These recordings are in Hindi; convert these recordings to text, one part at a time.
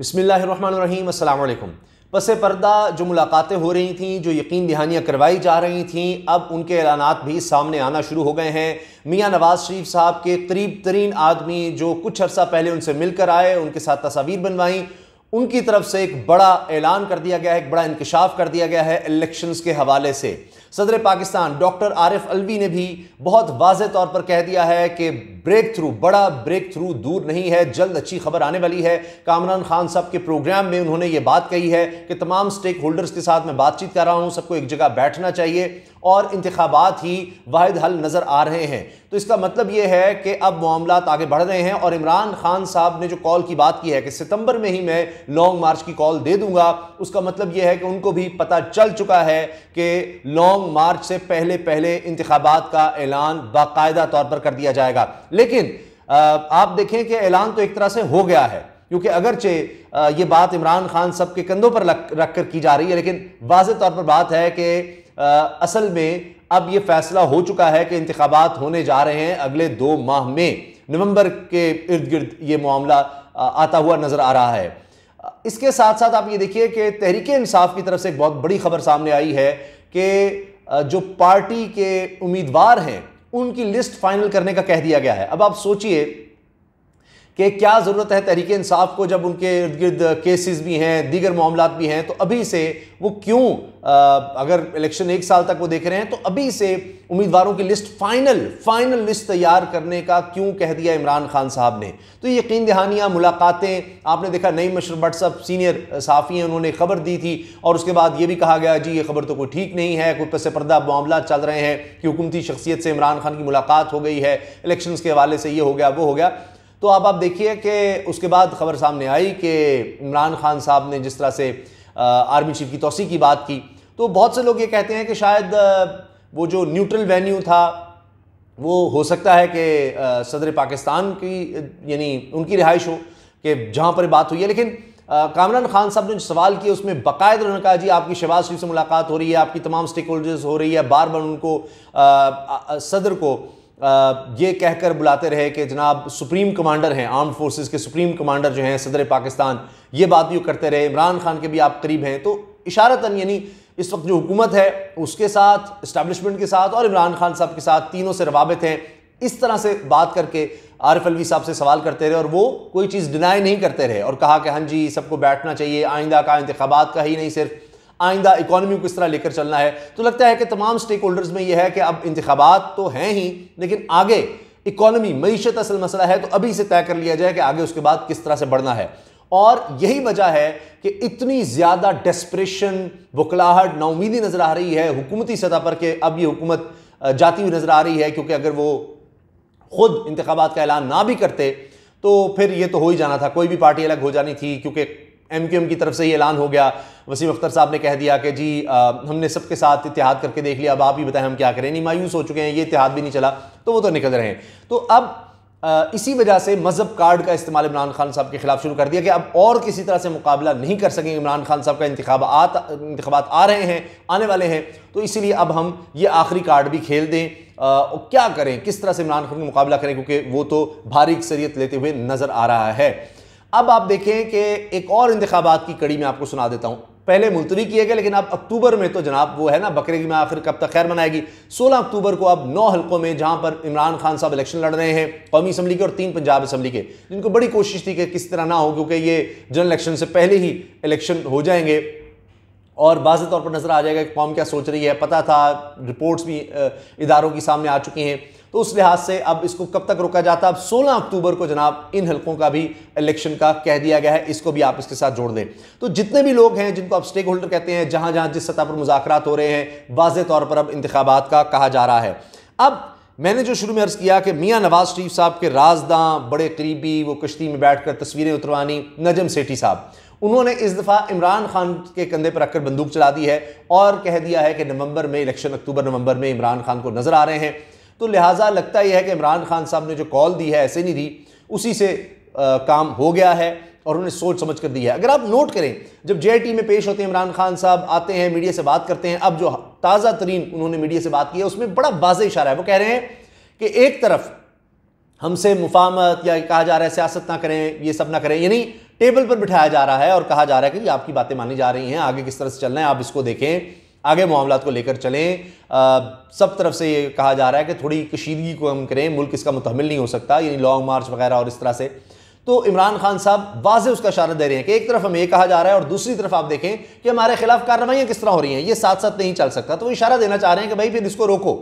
बसमीम् अल्लाम पस पर्दा जो मुलाकातें हो रही थीं जो यकीन दहानियाँ करवाई जा रही थीं अब उनके ऐलानात भी सामने आना शुरू हो गए हैं मियाँ नवाज़ शरीफ साहब के करीब तरीन आदमी जो कुछ अर्सा पहले उनसे मिलकर आए उनके साथ तस्वीर बनवाई उनकी तरफ से एक बड़ा ऐलान कर दिया गया है एक बड़ा इंकशाफ कर दिया गया है इलेक्शंस के हवाले से सदर पाकिस्तान डॉक्टर आरिफ अलवी ने भी बहुत वाज तौर पर कह दिया है कि ब्रेक थ्रू बड़ा ब्रेक थ्रू दूर नहीं है जल्द अच्छी खबर आने वाली है कामरान खान साहब के प्रोग्राम में उन्होंने ये बात कही है कि तमाम स्टेक होल्डर्स के साथ मैं बातचीत कर रहा हूँ सबको एक जगह बैठना चाहिए और इंतबात ही वाद हल नज़र आ रहे हैं तो इसका मतलब ये है कि अब मामला आगे बढ़ रहे हैं और इमरान खान साहब ने जो कॉल की बात की है कि सितंबर में ही मैं लॉन्ग मार्च की कॉल दे दूंगा उसका मतलब यह है कि उनको भी पता चल चुका है कि लॉन्ग मार्च से पहले पहले इंतबात का ऐलान बाकायदा तौर पर कर दिया जाएगा लेकिन आप देखें कि ऐलान तो एक तरह से हो गया है क्योंकि अगरचे ये बात इमरान खान सबके के कंधों पर रख कर की जा रही है लेकिन वाज तौर पर बात है कि आ, असल में अब ये फैसला हो चुका है कि इंतबात होने जा रहे हैं अगले दो माह में नवंबर के इर्द गिर्द ये मामला आता हुआ नज़र आ रहा है इसके साथ साथ आप ये देखिए कि तहरीक इंसाफ की तरफ से एक बहुत बड़ी खबर सामने आई है कि जो पार्टी के उम्मीदवार हैं उनकी लिस्ट फाइनल करने का कह दिया गया है अब आप सोचिए कि क्या ज़रूरत है तहरीक इंसाफ को जब उनके इर्द गिर्द केसेस भी हैं दीगर मामला भी हैं तो अभी से वो क्यों अगर इलेक्शन एक साल तक वो देख रहे हैं तो अभी से उम्मीदवारों की लिस्ट फाइनल फाइनल लिस्ट तैयार करने का क्यों कह दिया इमरान खान साहब ने तो यकीन दहानियाँ मुलाकातें आपने देखा नई मशर भट्ट साहब सीनियर साफ़ी हैं उन्होंने खबर दी थी और उसके बाद ये भी कहा गया जी ये खबर तो कोई ठीक नहीं है कोई पस पर्दा मामला चल रहे हैं कि हुकूमती शख्सियत से इमरान खान की मुलाकात हो गई है इलेक्शन के हवाले से ये हो गया वो हो गया तो अब आप देखिए कि उसके बाद खबर सामने आई कि इमरान खान साहब ने जिस तरह से आर्मी चीफ की तोसी की बात की तो बहुत से लोग ये कहते हैं कि शायद वो जो न्यूट्रल वेन्यू था वो हो सकता है कि सदर पाकिस्तान की यानी उनकी रिहाइश हो कि जहाँ पर बात हुई है लेकिन कामरान खान साहब ने जो सवाल किया उसमें बाकायदा उन्होंने कहा जी आपकी शहबाज शरीफ से मुलाकात हो रही है आपकी तमाम स्टेक होल्डर्स हो रही है बार बार उनको आ, आ, सदर को ये कहकर बुलाते रहे कि जनाब सुप्रीम कमांडर हैं आर्म्ड फोर्सेस के सुप्रीम कमांडर जो हैं सदर पाकिस्तान ये बात भी करते रहे इमरान खान के भी आप करीब हैं तो इशारतन यानी इस वक्त जो हुकूमत है उसके साथ इस्टबलिशमेंट के साथ और इमरान खान साहब के साथ तीनों से रवाबित हैं इस तरह से बात करके आरिफ अलवी साहब से सवाल करते रहे और वो कोई चीज़ डिनाई नहीं करते रहे और कहा कि हाँ जी सबको बैठना चाहिए आइंदा का इंतबात का ही नहीं सिर्फ आइंदा इकोनॉमी को किस तरह लेकर चलना है तो लगता है कि तमाम स्टेक होल्डर्स में यह है कि अब इंतबात तो हैं ही लेकिन आगे इकोनॉमी मीशत असल मसला है तो अभी से तय कर लिया जाए कि आगे उसके बाद किस तरह से बढ़ना है और यही वजह है कि इतनी ज़्यादा डेस्परेशन बुकलाहट नाउमीदी नज़र आ रही है हुकूमती सतह पर कि अब ये हुकूमत जाती हुई नज़र आ रही है क्योंकि अगर वो खुद इंतबात का ऐलान ना भी करते तो फिर ये तो हो ही जाना था कोई भी पार्टी अलग हो जानी थी क्योंकि एम क्यू एम की तरफ से ये ऐलान हो गया वसीम अख्तर साहब ने कह दिया कि जी आ, हमने सबके साथ इतिहाद करके देख लिया अब आप ही बताएं हम क्या करें नहीं मायूस हो चुके हैं ये इतिहाद भी नहीं चला तो वो तो निकल रहे हैं तो अब आ, इसी वजह से मज़हब कार्ड का इस्तेमाल इमरान खान साहब के खिलाफ शुरू कर दिया कि अब और किसी तरह से मुकाबला नहीं कर सकेंगे इमरान खान साहब का इंतबात इंतबात आ रहे हैं आने वाले हैं तो इसीलिए अब हम ये आखिरी कार्ड भी खेल दें आ, क्या करें किस तरह से इमरान खान का मुकाबला करें क्योंकि वो तो भारी अक्सरियत लेते हुए नज़र आ रहा है अब आप देखें कि एक और इंतबात की कड़ी में आपको सुना देता हूँ पहले मुलतवी किए गए लेकिन अब अक्टूबर में तो जनाब वो है ना बकरे की मैं आखिर कब तक खैर मनाएगी 16 अक्टूबर को अब नौ हलकों में जहां पर इमरान खान साहब इलेक्शन लड़ रहे हैं कौमी असम्बली के और तीन पंजाब असम्बली के जिनको बड़ी कोशिश थी कि किस तरह ना हो क्योंकि ये जनरल इलेक्शन से पहले ही इलेक्शन हो जाएंगे और वाज तौर पर नज़र आ जाएगा कि कौम क्या सोच रही है पता था रिपोर्ट्स भी इदारों के सामने आ चुकी हैं तो उस लिहाज से अब इसको कब तक रोका जाता अब 16 अक्टूबर को जनाब इन हलकों का भी इलेक्शन का कह दिया गया है इसको भी आप इसके साथ जोड़ दें तो जितने भी लोग हैं जिनको आप स्टेक होल्डर कहते हैं जहां जहां जिस सतह पर मुजाकर हो रहे हैं वाज तौर पर अब इंतबात का कहा जा रहा है अब मैंने जो शुरू में अर्ज़ किया कि मियाँ नवाज शरीफ साहब के राजदा बड़े करीबी वो कश्ती में बैठ तस्वीरें उतरवानी नजम सेठी साहब उन्होंने इस दफ़ा इमरान खान के कंधे पर रखकर बंदूक चला दी है और कह दिया है कि नवंबर में इलेक्शन अक्टूबर नवंबर में इमरान खान को नज़र आ रहे हैं तो लिहाजा लगता यह है कि इमरान खान साहब ने जो कॉल दी है ऐसे नहीं दी उसी से आ, काम हो गया है और उन्हें सोच समझ कर दी है अगर आप नोट करें जब जे में पेश होते हैं इमरान खान साहब आते हैं मीडिया से बात करते हैं अब जो ताज़ा तरीन उन्होंने मीडिया से बात की है उसमें बड़ा वाज इशारा है वो कह रहे हैं कि एक तरफ हमसे मुफामत या कहा जा रहा है सियासत ना करें ये सब ना करें यानी टेबल पर बिठाया जा रहा है और कहा जा रहा है कि आपकी बातें मानी जा रही हैं आगे किस तरह से चलना है आप इसको देखें आगे मामला को लेकर चलें आ, सब तरफ से ये कहा जा रहा है कि थोड़ी कशीदगी को हम करें मुल्क इसका मुतमिल नहीं हो सकता यानी लॉन्ग मार्च वगैरह और इस तरह से तो इमरान खान साहब वाज उसका इशारा दे रहे हैं कि एक तरफ हमें ये कहा जा रहा है और दूसरी तरफ आप देखें कि हमारे खिलाफ कार्रवाइयाँ किस तरह हो रही हैं ये साथ साथ नहीं चल सकता तो वो इशारा देना चाह रहे हैं कि भाई फिर इसको रोको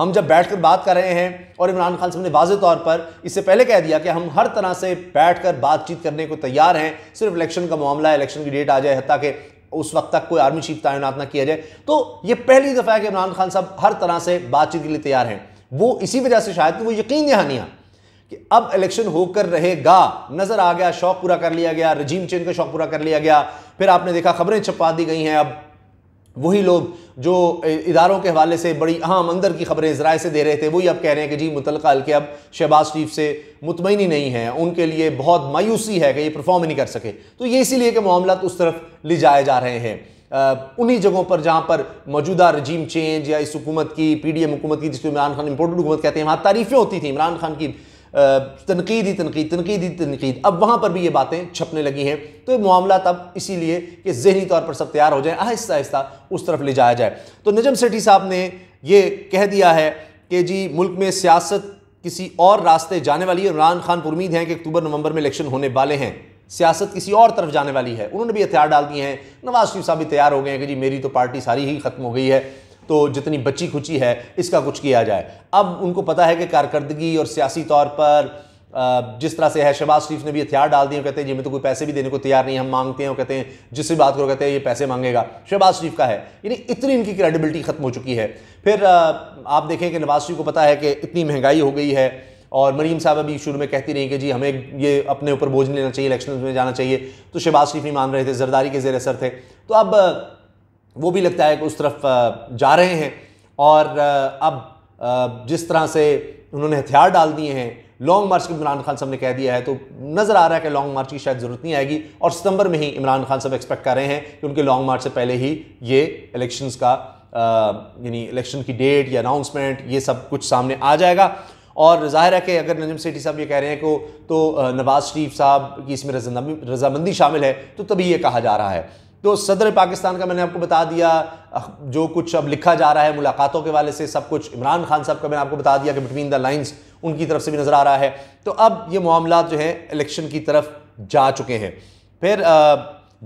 हम जब बैठ कर बात कर रहे हैं और इमरान खान साहब ने वाजे तौर पर इससे पहले कह दिया कि हम हर तरह से बैठ कर बातचीत करने को तैयार हैं सिर्फ इलेक्शन का मामला है इलेक्शन की डेट आ जाए ताकि उस वक्त तक कोई आर्मी चीफ तैनात ना किया जाए तो ये पहली दफ़ा है कि इमरान खान साहब हर तरह से बातचीत के लिए तैयार हैं वो इसी वजह से शायद वो यकीन दहानियाँ कि अब इलेक्शन होकर रहेगा नजर आ गया शौक पूरा कर लिया गया रजीम चेंज का शौक पूरा कर लिया गया फिर आपने देखा खबरें छपा दी गई हैं अब वही लोग जो इदारों के हवाले से बड़ी अहम अंदर की खबरें जराए से दे रहे थे वही अब कह रहे हैं कि जी मुतल हल्के अब शहबाज शरीफ से मुतमिन ही नहीं है उनके लिए बहुत मायूसी है कि ये परफॉर्म ही नहीं कर सके तो ये इसीलिए कि मामला उस तरफ ले जाए जा रहे हैं उन्हीं जगहों पर जहाँ पर मौजूदा रजीम चेंज या इस हुकूमत की पी डी एम हुकूमत की जिसको इमरान खान इम्पोर्टेड हुकूमत कहते हैं वहाँ तारीफ़ें होती थी इमरान खान की तनकीदी तनकीद तनकीदी तनकीद अब वहाँ पर भी ये बातें छपने लगी हैं तो ये मामला तब इसीलिए कि जहनी तौर पर सब तैयार हो जाए आहिस्ता आहिस्ता उस तरफ ले जाया जाए तो नजम सेठी साहब ने ये कह दिया है कि जी मुल्क में सियासत किसी और रास्ते जाने वाली है इमरान खान पर उम्मीद है कि अक्टूबर नवंबर में इलेक्शन होने वाले हैं सियासत किसी और तरफ जाने वाली है उन्होंने भी हथियार डाल दिए हैं नवाज शरीफ साहब भी तैयार हो गए हैं कि जी मेरी तो पार्टी सारी ही खत्म हो गई है तो जितनी बची खुची है इसका कुछ किया जाए अब उनको पता है कि कारकर्दगी और सियासी तौर पर जिस तरह से है शहबाज शरीफ ने भी हथियार डाल दिए कहते हैं जी मैं तो कोई पैसे भी देने को तैयार नहीं हम मांगते हैं कहते हैं जिससे बात करो कहते हैं ये पैसे मांगेगा शहबाज शरीफ का है यानी इतनी इनकी क्रेडिबिलिटी खत्म हो चुकी है फिर आप देखें कि नवाज शरीफ को पता है कि इतनी महंगाई हो गई है और मरीम साहब अभी शुरू में कहती रही कि जी हमें ये अपने ऊपर बोझ लेना चाहिए इलेक्शन में जाना चाहिए तो शहबाज शरीफ नहीं मान रहे थे जरदारी के जेर असर थे तो अब वो भी लगता है कि उस तरफ जा रहे हैं और अब जिस तरह से उन्होंने हथियार डाल दिए हैं लॉन्ग मार्च की इमरान खान साहब ने कह दिया है तो नज़र आ रहा है कि लॉन्ग मार्च की शायद ज़रूरत नहीं आएगी और सितंबर में ही इमरान खान साहब एक्सपेक्ट कर रहे हैं कि उनके लॉन्ग मार्च से पहले ही ये इलेक्शंस का यानी इलेक्शन की डेट या अनाउंसमेंट ये सब कुछ सामने आ जाएगा और जाहिर है कि अगर नजम सेठी साहब ये कह रहे हैं को तो नवाज़ शरीफ साहब की इसमें रजामंदी शामिल है तो तभी ये कहा जा रहा है तो सदर पाकिस्तान का मैंने आपको बता दिया जो कुछ अब लिखा जा रहा है मुलाकातों के वाले से सब कुछ इमरान खान साहब का मैंने आपको बता दिया कि बिटवीन द लाइंस उनकी तरफ से भी नज़र आ रहा है तो अब ये मामला जो हैं इलेक्शन की तरफ जा चुके हैं फिर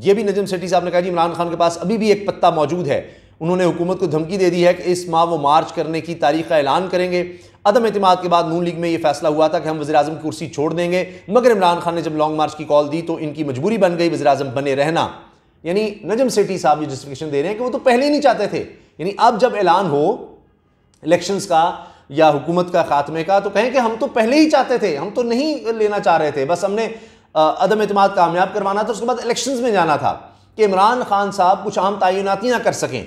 ये भी नजम सेठी साहब ने कहा कि इमरान खान के पास अभी भी एक पत्ता मौजूद है उन्होंने हुकूमत को धमकी दे दी है कि इस माह वो मार्च करने की तारीख का ऐलान करेंगे अदम अतमाद के बाद नून लीग में ये फैसला हुआ था कि हम वजी की कुर्सी छोड़ देंगे मगर इमरान खान ने जब लॉन्ग मार्च की कॉल दी तो इनकी मजबूरी बन गई वजी बने रहना यानी नजम सेठी साहब जो जस्टिफिकेशन दे रहे हैं कि वो तो पहले ही नहीं चाहते थे यानी अब जब ऐलान हो इलेक्शंस का या हुकूमत का खात्मे का तो कहें कि हम तो पहले ही चाहते थे हम तो नहीं लेना चाह रहे थे बस हमने अदम अतमाद कामयाब करवाना था उसके बाद इलेक्शंस में जाना था कि इमरान खान साहब कुछ आम तयनती ना कर सकें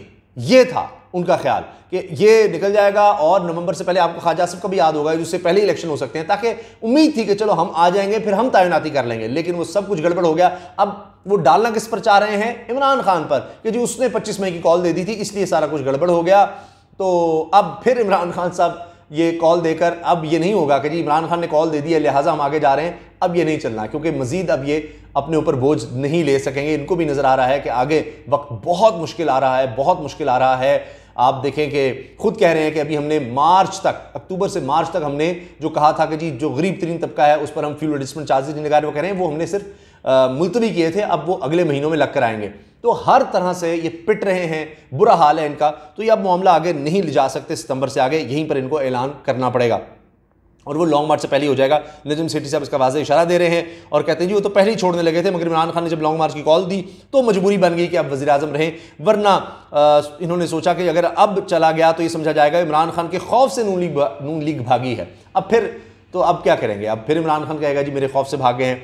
यह था उनका ख्याल कि ये निकल जाएगा और नवंबर से पहले आपको ख्वाजा आसिफ का भी याद होगा जिससे पहले इलेक्शन हो सकते हैं ताकि उम्मीद थी कि चलो हम आ जाएंगे फिर हम तैनाती कर लेंगे लेकिन वो सब कुछ गड़बड़ हो गया अब वो डालना किस पर चाह रहे हैं इमरान खान पर कि जी उसने पच्चीस मई की कॉल दे दी थी इसलिए सारा कुछ गड़बड़ हो गया तो अब फिर इमरान खान साहब ये कॉल देकर अब ये नहीं होगा कि जी इमरान खान ने कॉल दे दी है लिहाजा हम आगे जा रहे हैं अब ये नहीं चलना क्योंकि मजीद अब ये अपने ऊपर बोझ नहीं ले सकेंगे इनको भी नज़र आ रहा है कि आगे वक्त बहुत मुश्किल आ रहा है बहुत मुश्किल आ रहा है आप देखें कि खुद कह रहे हैं कि अभी हमने मार्च तक अक्टूबर से मार्च तक हमने जो कहा था कि जी जो गरीब तरीन तबका है उस पर हम फ्यूल एडजस्टमेंट चार्जेज नहीं लगा रहे वो कह रहे हैं वो हमने सिर्फ मुलतवी किए थे अब वो अगले महीनों में लग कर आएंगे तो हर तरह से ये पिट रहे हैं बुरा हाल है इनका तो ये अब मामला आगे नहीं ले जा सकते सितंबर से आगे यहीं पर इनको ऐलान करना पड़ेगा और वो लॉन्ग मार्च से पहले ही हो जाएगा नजम सेठी साहब इसका वाजह इशारा दे रहे हैं और कहते हैं जी वो तो पहले ही छोड़ने लगे थे मगर इमरान खान ने जब लॉन्ग मार्च की कॉल दी तो मजबूरी बन गई कि अब वजी अजम रहें वरना आ, इन्होंने सोचा कि अगर अब चला गया तो ये समझा जाएगा इमरान खान के खौफ से नून लीग नून लीग भागी है अब फिर तो अब क्या करेंगे अब फिर इमरान खान कहेगा जी मेरे खौफ से भागे हैं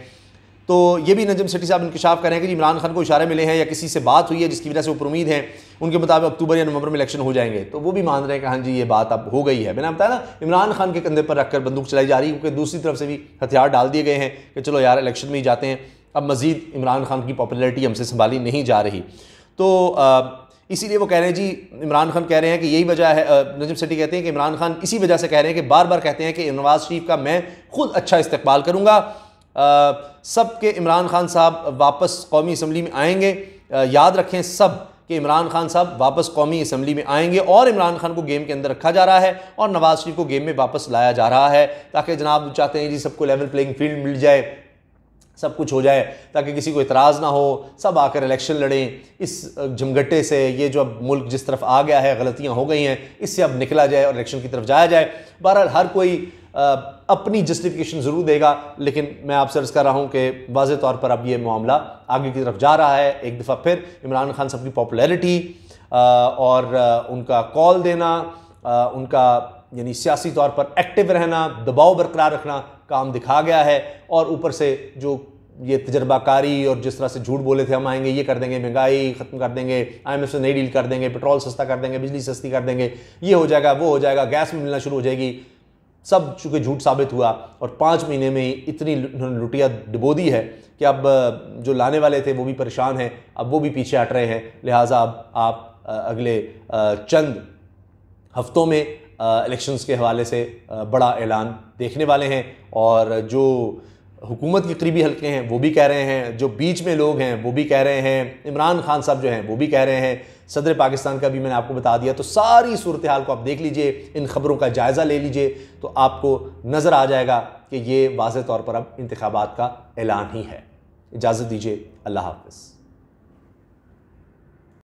तो ये भी नजम सेठी साहब इंकशाफ करें कि इमरान खान को इशारे मिले हैं या किसी से बात हुई है जिसकी वजह से ऊपर उम्मीद है उनके मुताबिक अक्टूबर या नवंबर में इलेक्शन हो जाएंगे तो वो भी मान रहे हैं कि हाँ जी ये बात अब हो गई है मैंने बताया ना इमरान खान के कंधे पर रखकर बंदूक चलाई जा रही है क्योंकि दूसरी तरफ से भी हथियार डाल दिए गए हैं कि चलो यार इलेक्शन में ही जाते हैं अब मजीद इमरान खान की पॉपुलरिटी हमसे संभाली नहीं जा रही तो इसीलिए वो कह रहे हैं जी इमरान खान कह रहे हैं कि यही वजह है नजम सेठी कहते हैं कि इमरान खान इसी वजह से कह रहे हैं कि बार बार कहते हैं कि नवाज़ शरीफ का मैं खुद अच्छा इस्तेबाल करूँगा सब के इमरान खान साहब वापस कौमी असम्बली में आएंगे आ, याद रखें सब कि इमरान खान साहब वापस कौमी असम्बली में आएंगे और इमरान खान को गेम के अंदर रखा जा रहा है और नवाज शरीफ को गेम में वापस लाया जा रहा है ताकि जनाब चाहते हैं जी सबको लेवल प्लेइंग फील्ड मिल जाए सब कुछ हो जाए ताकि किसी को इतराज़ ना हो सब आकर इलेक्शन लड़ें इस जमघटे से ये जो अब मुल्क जिस तरफ आ गया है गलतियां हो गई हैं इससे अब निकला जाए और इलेक्शन की तरफ जाया जाए बहरहाल हर कोई अपनी जस्टिफिकेशन ज़रूर देगा लेकिन मैं आपसे अर्ज़ कर रहा हूँ कि वाज तौर पर अब ये मामला आगे की तरफ जा रहा है एक दफ़ा फिर इमरान खान साहब की पॉपुलैरिटी और उनका कॉल देना उनका यानी सियासी तौर पर एक्टिव रहना दबाव बरकरार रखना काम दिखा गया है और ऊपर से जो ये तजर्बाकारी और जिस तरह से झूठ बोले थे हम आएंगे ये कर देंगे महंगाई ख़त्म कर देंगे आई एम एफ से नई डील कर देंगे पेट्रोल सस्ता कर देंगे बिजली सस्ती कर देंगे ये हो जाएगा वो हो जाएगा गैस में मिलना शुरू हो जाएगी सब चूँकि झूठ साबित हुआ और पाँच महीने में इतनी उन्होंने लुटिया डुबो दी है कि अब जो लाने वाले थे वो भी परेशान हैं अब वो भी पीछे हट रहे हैं लिहाजा अब आप अगले चंद हफ्तों में इलेक्शंस के हवाले से बड़ा ऐलान देखने वाले हैं और जो हुकूमत के करीबी हल्के हैं वो भी कह रहे हैं जो बीच में लोग हैं वो भी कह रहे हैं इमरान खान साहब जो हैं वो भी कह रहे हैं सदर पाकिस्तान का भी मैंने आपको बता दिया तो सारी सूरत हाल को आप देख लीजिए इन खबरों का जायज़ा ले लीजिए तो आपको नज़र आ जाएगा कि ये वाज तौर पर अब इंतबात का ऐलान ही है इजाज़त दीजिए अल्लाह हाफ